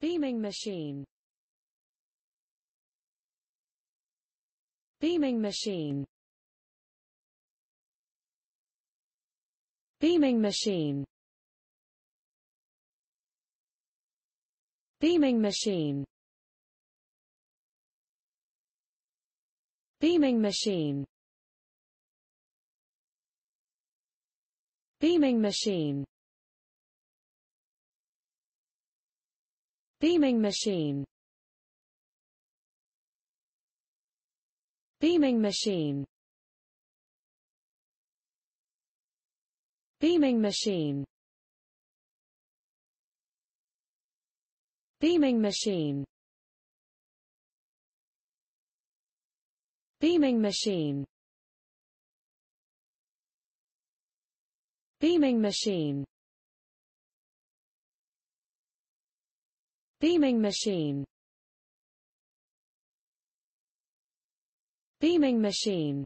Beaming machine Beaming machine Beaming machine Beaming machine Beaming machine Beaming machine Beaming machine Beaming machine Beaming machine Beaming machine Beaming machine Beaming machine Beaming machine Beaming machine